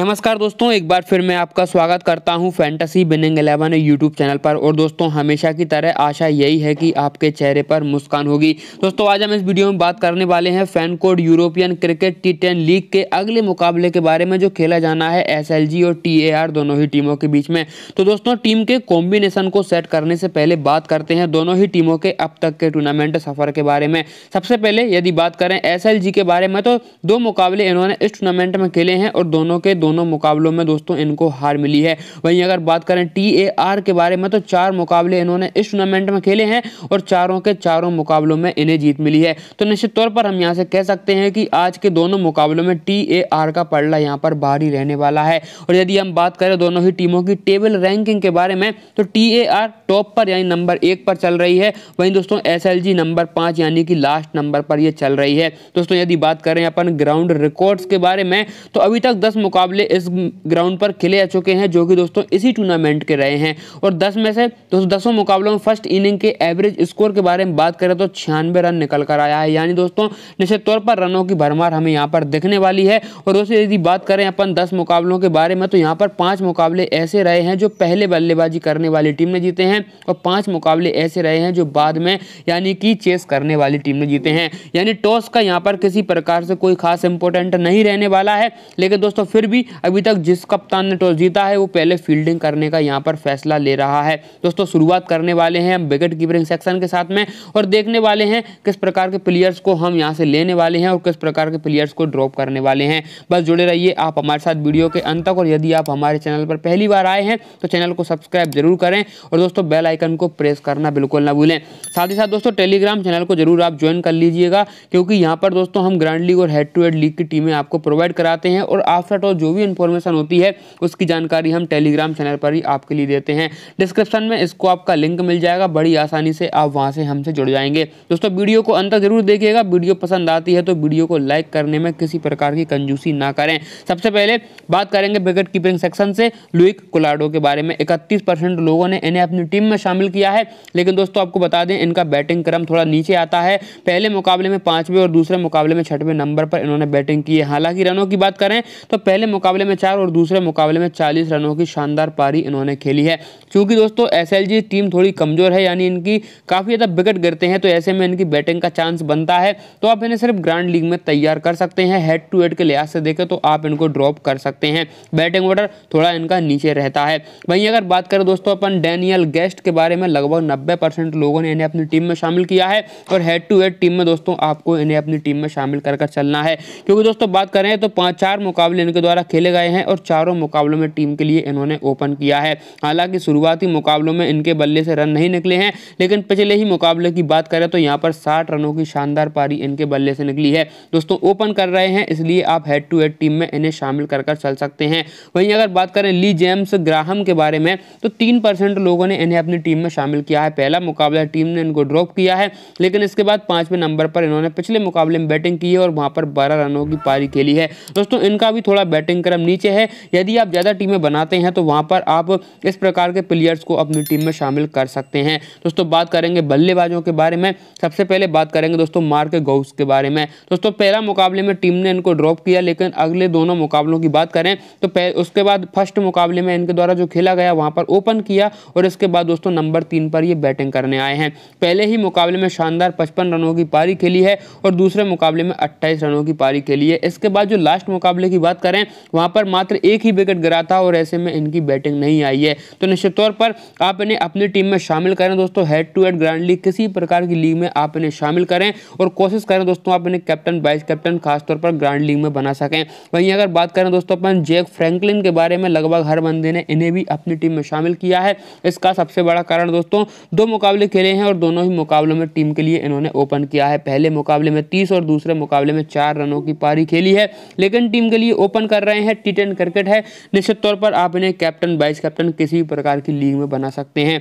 नमस्कार दोस्तों एक बार फिर मैं आपका स्वागत करता हूं fantasy winning eleven YouTube channel पर और दोस्तों हमेशा की तरह आशा यही है कि आपके चेहरे पर मुस्कान होगी दोस्तों आज हम इस वीडियो में बात करने वाले हैं FanCode European cricket T ten league के अगले मुकाबले के बारे में जो खेला जाना है एस और टी दोनों ही टीमों के बीच में तो दोस्तों टीम के कॉम्बिनेशन को सेट करने से पहले बात करते हैं दोनों ही टीमों के अब तक के टूर्नामेंट सफ़र के बारे में सबसे पहले यदि बात करें एस के बारे में तो दो मुकाबले इन्होंने इस टूर्नामेंट में खेले हैं और दोनों के दोनों दोनों मुकाबलों में दोस्तों इनको हार मिली है वहीं अगर बात करें टी के बारे में तो चार मुकाबले इन्होंने इस टूर्नामेंट में खेले हैं और चारों के चारों मुकाबलों में इन्हें जीत मिली है तो निश्चित तौर पर हम यहाँ से कह सकते हैं कि आज के दोनों मुकाबलों में टी का पड़ला यहाँ पर भारी रहने वाला है और यदि हम बात करें दोनों ही टीमों की टेबल रैंकिंग के बारे में तो टी टॉप पर यानी नंबर एक पर चल रही है वहीं दोस्तों एस नंबर पाँच यानी कि लास्ट नंबर पर यह चल रही है दोस्तों यदि बात करें अपन ग्राउंड रिकॉर्ड्स के बारे में तो अभी तक दस मुकाबले मुकाबले इस ग्राउंड पर खेले जा चुके हैं जो कि दोस्तों इसी टूर्नामेंट के रहे हैं और दस में से दोस्तों दसों मुकाबलों में फर्स्ट इनिंग के एवरेज स्कोर के बारे में बात करें तो छियानवे रन निकल कर आया है यानी दोस्तों निश्चित तौर पर रनों की भरमार हमें यहाँ पर दिखने वाली है और दोस्तों यदि बात करें अपन दस मुकाबलों के बारे में तो यहाँ पर पाँच मुकाबले ऐसे रहे हैं जो पहले बल्लेबाजी करने वाली टीम ने जीते हैं और पाँच मुकाबले ऐसे रहे हैं जो बाद में यानी कि चेस करने वाली टीम ने जीते हैं यानी टॉस का यहाँ पर किसी प्रकार से कोई खास इंपोर्टेंट नहीं रहने वाला है लेकिन दोस्तों फिर भी भी अभी तक जिस कप्तान ने टॉस जीता है वो पहले फील्डिंग करने का यहाँ पर फैसला ले रहा है दोस्तों शुरुआत करने वाले हैं हम विकेट कीपरिंग सेक्शन के साथ में और देखने वाले हैं किस प्रकार के प्लेयर्स को हम यहाँ से लेने वाले हैं और किस प्रकार के प्लेयर्स को ड्रॉप करने वाले हैं बस जुड़े रहिए आप हमारे साथ वीडियो के अंत तक और यदि आप हमारे चैनल पर पहली बार आए हैं तो चैनल को सब्सक्राइब जरूर करें और दोस्तों बेल आइकन को प्रेस करना बिल्कुल ना भूलें साथ ही साथ दोस्तों टेलीग्राम चैनल को जरूर आप ज्वाइन कर लीजिएगा क्योंकि यहाँ पर दोस्तों हम ग्रांड लीग और हेड टू हेड लीग की टीमें आपको प्रोवाइड कराते हैं और आफ्टर टॉस जो भी इन्फॉर्मेशन होती है उसकी जानकारी हम टेलीग्राम चैनल पर ही आपके लिए देते हैं डिस्क्रिप्शन में इसको आपका लिंक मिल जाएगा बड़ी आसानी से आप वहाँ से हमसे जुड़ जाएंगे दोस्तों वीडियो को अंतर जरूर देखिएगा वीडियो पसंद आती है तो वीडियो को लाइक करने में किसी प्रकार की कंजूसी ना करें सबसे पहले बात करेंगे विकेट कीपिंग सेक्शन से लुइक कोलाडो के बारे में इकतीस लोगों ने इन्हें अपनी टीम में शामिल किया है लेकिन दोस्तों आपको बता दें इनका बैटिंग क्रम थोड़ा नीचे आता है पहले मुकाबले में पांचवें और दूसरे मुकाबले में छठवें नंबर पर इन्होंने बैटिंग की है हालांकि रनों की बात करें तो पहले मुकाबले में चार और दूसरे मुकाबले में चालीस रनों की शानदार पारी इन्होंने खेली है क्योंकि दोस्तों एस टीम थोड़ी कमज़ोर है यानी इनकी काफ़ी ज़्यादा विकेट गिरते हैं तो ऐसे में इनकी बैटिंग का चांस बनता है तो आप इन्हें सिर्फ ग्रांड लीग में तैयार कर सकते हैं हेड टू हेड के लिहाज से देखें तो आप इनको ड्रॉप कर सकते हैं बैटिंग ऑर्डर थोड़ा इनका नीचे रहता है वहीं अगर बात करें दोस्तों अपन डैनियल गेस्ट के बारे में लगभग नब्बे परसेंट लोगों ने इन्हें अपनी टीम में शामिल किया है और हेड टू हेड टीम में दोस्तों आपको इन्हें अपनी टीम में शामिल कर चलना है क्योंकि दोस्तों बात करें तो पाँच चार मुकाबले इनके द्वारा खेले गए हैं और चारों मुकाबलों में टीम के लिए इन्होंने ओपन किया है हालांकि शुरुआती मुकाबलों में इनके बल्ले से रन नहीं निकले हैं लेकिन पिछले ही मुकाबले की बात करें तो यहाँ पर साठ रनों की शानदार पारी इनके बल्ले से निकली है दोस्तों ओपन कर रहे हैं इसलिए आप हेड टू हेड टीम में इन्हें शामिल कर कर चल सकते हैं वहीं अगर बात करें ली जेम्स ग्राहम के बारे में तो तीन परसेंट लोगों ने इन्हें अपनी टीम में शामिल किया है पहला मुकाबला टीम ने इनको ड्रॉप किया है लेकिन इसके बाद पांचवें नंबर पर इन्होंने पिछले मुकाबले में बैटिंग की है और वहां पर बारह रनों की पारी खेली है दोस्तों इनका भी थोड़ा बैटिंग बैटिंग क्रम नीचे है यदि आप ज़्यादा टीमें बनाते हैं तो वहाँ पर आप इस प्रकार के प्लेयर्स को अपनी टीम में शामिल कर सकते हैं दोस्तों बात करेंगे बल्लेबाजों के बारे में सबसे पहले बात करेंगे दोस्तों मार्क गौस के बारे में दोस्तों पहला मुकाबले में टीम ने इनको ड्रॉप किया लेकिन अगले दोनों मुकाबलों की बात करें तो उसके बाद फर्स्ट मुकाबले में इनके द्वारा जो खेला गया वहाँ पर ओपन किया और इसके बाद दोस्तों नंबर तीन पर ये बैटिंग करने आए हैं पहले ही मुकाबले में शानदार पचपन रनों की पारी खेली है और दूसरे मुकाबले में अट्ठाईस रनों की पारी खेली है इसके बाद जो लास्ट मुकाबले की बात करें वहां पर मात्र एक ही विकेट गिरा था और ऐसे में इनकी बैटिंग नहीं आई है तो निश्चित तौर पर आप इन्हें अपनी टीम में शामिल करें दोस्तों head to head grand league किसी प्रकार की लीग में आप इन्हें शामिल करें और कोशिश करें दोस्तों आप इन्हें कैप्टन वाइस कैप्टन खासतौर पर ग्रांड लीग में बना सकें वहीं अगर बात करें दोस्तों अपन जैक फ्रेंकलिन के बारे में लगभग हर बंदे ने इन्हें भी अपनी टीम में शामिल किया है इसका सबसे बड़ा कारण दोस्तों दो मुकाबले खेले हैं और दोनों ही मुकाबलों में टीम के लिए इन्होंने ओपन किया है पहले मुकाबले में तीस और दूसरे मुकाबले में चार रनों की पारी खेली है लेकिन टीम के लिए ओपन कर रहे हैं बनाए हैं टी टेन क्रिकेट है निश्चित तौर पर आप इन्हें कैप्टन वाइस कैप्टन किसी भी प्रकार की लीग में बना सकते हैं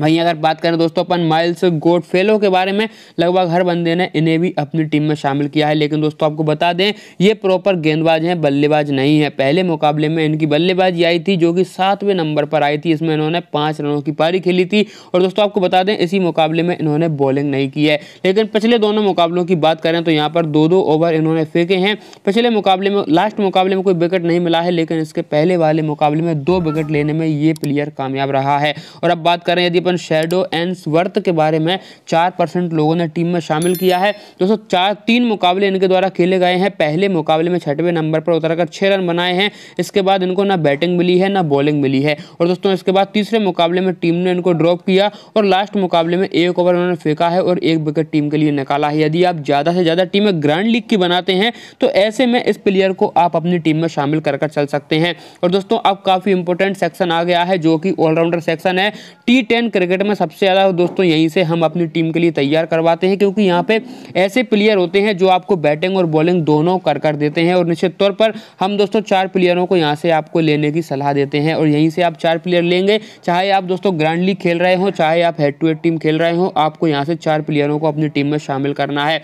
वहीं अगर बात करें दोस्तों अपन माइल्स गोड फेलो के बारे में लगभग हर बंदे ने इन्हें भी अपनी टीम में शामिल किया है लेकिन दोस्तों आपको बता दें ये प्रॉपर गेंदबाज हैं बल्लेबाज नहीं है पहले मुकाबले में इनकी बल्लेबाजी आई थी जो कि सातवें नंबर पर आई थी इसमें इन्होंने पाँच रनों की पारी खेली थी और दोस्तों आपको बता दें इसी मुकाबले में इन्होंने बॉलिंग नहीं की है लेकिन पिछले दोनों मुकाबलों की बात करें तो यहाँ पर दो दो ओवर इन्होंने फेंके हैं पिछले मुकाबले में लास्ट मुकाबले में कोई विकेट नहीं मिला है लेकिन इसके पहले वाले मुकाबले में दो विकेट लेने में ये प्लेयर कामयाब रहा है और अब बात करें यदि ओपन शेडो एंस वर्थ के बारे में चार परसेंट लोगों ने टीम में शामिल किया है दोस्तों चार तीन मुकाबले इनके द्वारा खेले गए हैं पहले मुकाबले में छठवें नंबर पर उतरकर छः रन बनाए हैं इसके बाद इनको ना बैटिंग मिली है ना बॉलिंग मिली है और दोस्तों इसके बाद तीसरे मुकाबले में टीम ने इनको ड्रॉप किया और लास्ट मुकाबले में एक ओवर उन्होंने फेंका है और एक विकेट टीम के लिए निकाला है यदि आप ज़्यादा से ज़्यादा टीमें ग्रैंड लीग की बनाते हैं तो ऐसे में इस प्लेयर को आप अपनी टीम में शामिल कर कर चल सकते हैं और दोस्तों अब काफ़ी इंपॉर्टेंट सेक्शन आ गया है जो कि ऑलराउंडर सेक्शन है टी टेन क्रिकेट में सबसे ज़्यादा दोस्तों यहीं से हम अपनी टीम के लिए तैयार करवाते हैं क्योंकि यहाँ पे ऐसे प्लेयर होते हैं जो आपको बैटिंग और बॉलिंग दोनों कर कर देते हैं और निश्चित तौर पर हम दोस्तों चार प्लेयरों को यहाँ से आपको लेने की सलाह देते हैं और यहीं से आप चार प्लेयर लेंगे चाहे आप दोस्तों ग्रैंड लीग खेल रहे हो चाहे आप हेड टू हेड टीम खेल रहे हो आपको यहाँ से चार प्लेयरों को अपनी टीम में शामिल करना है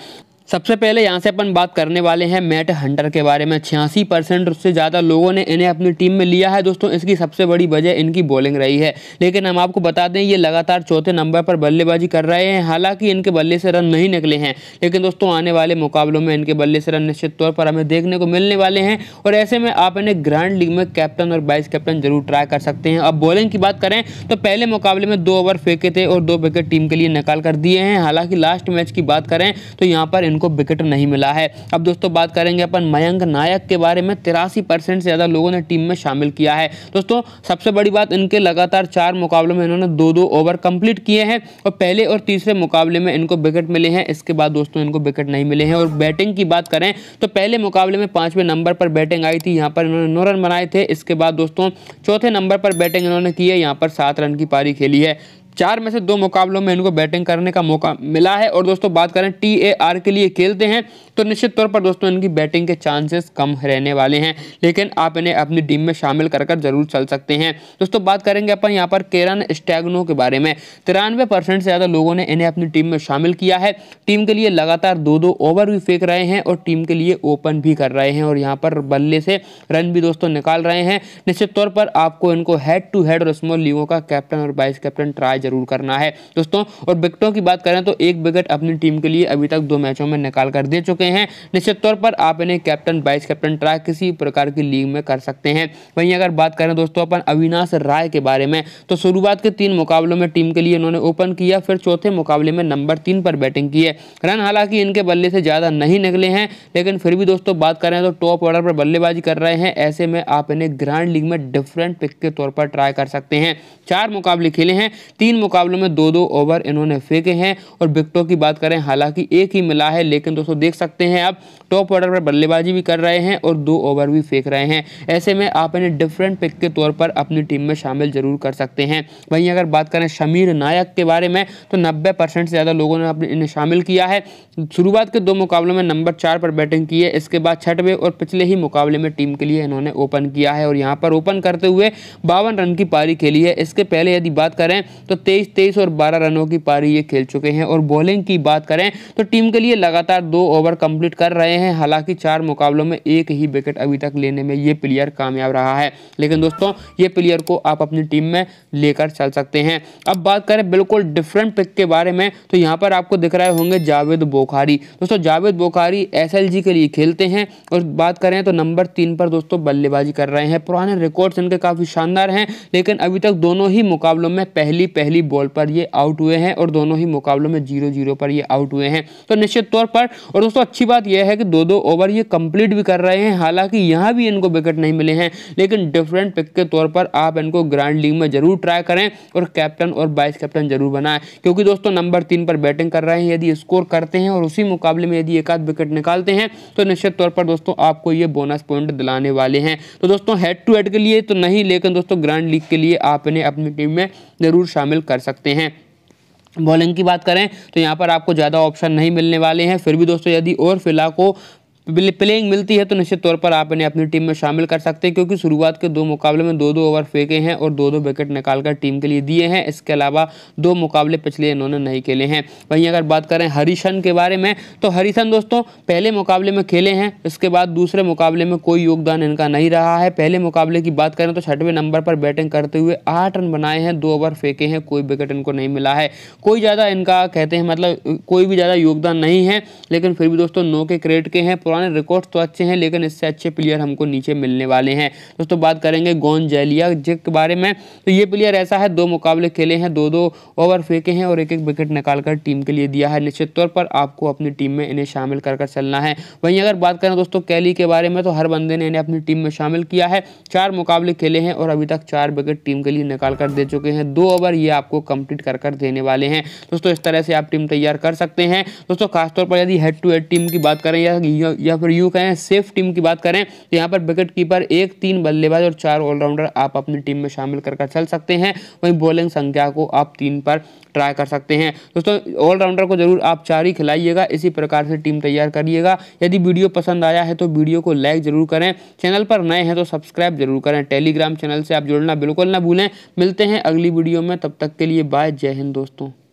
सबसे पहले यहाँ से अपन बात करने वाले हैं मैट हंटर के बारे में छियासी परसेंट उससे ज़्यादा लोगों ने इन्हें अपनी टीम में लिया है दोस्तों इसकी सबसे बड़ी वजह इनकी बॉलिंग रही है लेकिन हम आपको बता दें ये लगातार चौथे नंबर पर बल्लेबाजी कर रहे हैं हालांकि इनके बल्ले से रन नहीं निकले हैं लेकिन दोस्तों आने वाले मुकाबलों में इनके बल्ले से रन निश्चित तौर पर हमें देखने को मिलने वाले हैं और ऐसे में आप इन्हें ग्रैंड लीग में कैप्टन और वाइस कैप्टन जरूर ट्राई कर सकते हैं अब बॉलिंग की बात करें तो पहले मुकाबले में दो ओवर फेंके थे और दो विकेट टीम के लिए निकाल कर दिए हैं हालांकि लास्ट मैच की बात करें तो यहाँ पर इनको विकेट नहीं मिला है अब दोस्तों बात करेंगे अपन मयंक नायक के बारे में तिरासी परसेंट से ज़्यादा लोगों ने टीम में शामिल किया है दोस्तों सबसे बड़ी बात इनके लगातार चार मुकाबलों में इन्होंने दो दो ओवर कंप्लीट किए हैं और पहले और तीसरे मुकाबले में इनको विकेट मिले हैं इसके बाद दोस्तों इनको विकेट नहीं मिले हैं और बैटिंग की बात करें तो पहले मुकाबले में पाँचवें नंबर पर बैटिंग आई थी यहाँ पर इन्होंने नौ रन बनाए थे इसके बाद दोस्तों चौथे नंबर पर बैटिंग इन्होंने की है यहाँ पर सात रन की पारी खेली है चार में से दो मुकाबलों में इनको बैटिंग करने का मौका मिला है और दोस्तों बात करें टी ए आर के लिए खेलते हैं तो निश्चित तौर पर दोस्तों इनकी बैटिंग के चांसेस कम रहने वाले हैं लेकिन आप इन्हें अपनी टीम में शामिल कर कर जरूर चल सकते हैं दोस्तों बात करेंगे अपन यहाँ पर केरन स्टैगनो के बारे में तिरानवे परसेंट से ज़्यादा लोगों ने इन्हें अपनी टीम में शामिल किया है टीम के लिए लगातार दो दो ओवर भी फेंक रहे हैं और टीम के लिए ओपन भी कर रहे हैं और यहाँ पर बल्ले से रन भी दोस्तों निकाल रहे हैं निश्चित तौर पर आपको इनको हेड टू हेड और स्मॉल लीगों का कैप्टन और वाइस कैप्टन ट्राई जरूर करना है दोस्तों और विकटों की बात करें तो एक विकेट अपनी टीम के लिए अभी तक दो मैचों में निकाल कर दे चुके हैं निश्चित तौर पर आप इन्हें कैप्टन वाइस कैप्टन ट्राई किसी प्रकार की लीग में कर सकते हैं वहीं अगर बात करें दोस्तों अपन अविनाश राय के बारे में तो शुरुआत के तीन मुकाबलों में टीम के लिए इन्होंने ओपन किया फिर चौथे मुकाबले में नंबर तीन पर बैटिंग की है रन हालांकि इनके बल्ले से ज़्यादा नहीं निकले हैं लेकिन फिर भी दोस्तों बात करें तो टॉप ऑर्डर पर बल्लेबाजी कर रहे हैं ऐसे में आप इन्हें ग्रैंड लीग में डिफरेंट पिक के तौर पर ट्राई कर सकते हैं चार मुकाबले खेले हैं तीन तीन मुकाबलों में दो दो ओवर इन्होंने फेंके हैं और विकटों की बात करें हालांकि एक ही मिला है लेकिन दोस्तों देख सकते हैं आप टॉप ऑर्डर पर बल्लेबाजी भी कर रहे हैं और दो ओवर भी फेंक रहे हैं ऐसे में आप इन्हें डिफरेंट पिक के तौर पर अपनी टीम में शामिल जरूर कर सकते हैं वहीं अगर बात करें शमीर नायक के बारे में तो नब्बे से ज़्यादा लोगों ने अपने इन्हें शामिल किया है शुरुआत के दो मुकाबलों में नंबर चार पर बैटिंग की है इसके बाद छठवें और पिछले ही मुकाबले में टीम के लिए इन्होंने ओपन किया है और यहाँ पर ओपन करते हुए बावन रन की पारी खेली है इसके पहले यदि बात करें तो तेईस तेईस और बारह रनों की पारी ये खेल चुके हैं और बॉलिंग की बात करें तो टीम के लिए लगातार दो ओवर कंप्लीट कर रहे हैं हालांकि चार मुकाबलों में एक ही विकेट अभी तक लेने में ये प्लेयर कामयाब रहा है लेकिन दोस्तों ये प्लेयर को आप अपनी टीम में लेकर चल सकते हैं अब बात करें बिल्कुल डिफरेंट पिक के बारे में तो यहाँ पर आपको दिख रहे होंगे जावेद बोखारी दोस्तों जावेद बोखारी एस के लिए खेलते हैं और बात करें तो नंबर तीन पर दोस्तों बल्लेबाजी कर रहे हैं पुराने रिकॉर्ड्स इनके काफ़ी शानदार हैं लेकिन अभी तक दोनों ही मुकाबलों में पहली पहली पहली बॉल पर ये आउट हुए हैं और दोनों ही मुकाबलों में जीरो जीरो पर ये आउट हुए हैं तो निश्चित तौर पर और दोस्तों अच्छी बात यह है कि दो दो ओवर ये कंप्लीट भी कर रहे हैं हालांकि यहाँ भी इनको विकेट नहीं मिले हैं लेकिन डिफरेंट पिक के तौर पर आप इनको ग्रांड लीग में जरूर ट्राई करें और कैप्टन और वाइस कैप्टन जरूर बनाएं क्योंकि दोस्तों नंबर तीन पर बैटिंग कर रहे हैं यदि स्कोर करते हैं और उसी मुकाबले में यदि एक आध विकेट निकालते हैं तो निश्चित तौर पर दोस्तों आपको ये बोनस पॉइंट दिलाने वाले हैं तो दोस्तों हेड टू हेड के लिए तो नहीं लेकिन दोस्तों ग्रांड लीग के लिए आप इन्हें अपनी टीम में जरूर शामिल कर सकते हैं बॉलिंग की बात करें तो यहाँ पर आपको ज़्यादा ऑप्शन नहीं मिलने वाले हैं फिर भी दोस्तों यदि और फिला को प्लेइंग मिलती है तो निश्चित तौर पर आप इन्हें अपनी टीम में शामिल कर सकते हैं क्योंकि शुरुआत के दो मुकाबले में दो दो ओवर फेंके हैं और दो दो विकेट निकालकर टीम के लिए दिए हैं इसके अलावा दो मुकाबले पिछले इन्होंने नहीं खेले हैं वहीं अगर बात करें हरीशन के बारे में तो हरीशन दोस्तों पहले मुकाबले में खेले हैं इसके बाद दूसरे मुकाबले में कोई योगदान इनका नहीं रहा है पहले मुकाबले की बात करें तो छठवें नंबर पर बैटिंग करते हुए आठ रन बनाए हैं दो ओवर फेंके हैं कोई विकेट इनको नहीं मिला है कोई ज़्यादा इनका कहते हैं मतलब कोई भी ज़्यादा योगदान नहीं है लेकिन फिर भी दोस्तों नौ के क्रेड के हैं पुराने रिकॉर्ड तो अच्छे हैं लेकिन इससे अच्छे प्लेयर हमको नीचे मिलने वाले हैं दोस्तों बात करेंगे गोन जैलिया के बारे में तो ये प्लेयर ऐसा है दो मुकाबले खेले हैं दो दो ओवर फेंके हैं और एक एक विकेट निकाल कर टीम के लिए दिया है निश्चित तौर पर आपको अपनी टीम में इन्हें शामिल कर कर चलना है वहीं अगर बात करें दोस्तों कैली के बारे में तो हर बंदे ने इन्हें अपनी टीम में शामिल किया है चार मुकाबले खेले हैं और अभी तक चार विकेट टीम के लिए निकाल कर दे चुके हैं दो ओवर ये आपको कंप्लीट कर कर देने वाले हैं दोस्तों इस तरह से आप टीम तैयार कर सकते हैं दोस्तों खासतौर पर यदि हेड टू हेड टीम की बात करें या या फिर यू कहें सेफ टीम की बात करें तो यहाँ पर विकेट कीपर एक तीन बल्लेबाज और चार ऑलराउंडर आप अपनी टीम में शामिल कर कर चल सकते हैं वहीं बॉलिंग संख्या को आप तीन पर ट्राई कर सकते हैं दोस्तों ऑलराउंडर को जरूर आप चार ही खिलाइएगा इसी प्रकार से टीम तैयार करिएगा यदि वीडियो पसंद आया है तो वीडियो को लाइक जरूर करें चैनल पर नए हैं तो सब्सक्राइब जरूर करें टेलीग्राम चैनल से आप जुड़ना बिल्कुल ना भूलें मिलते हैं अगली वीडियो में तब तक के लिए बाय जय हिंद दोस्तों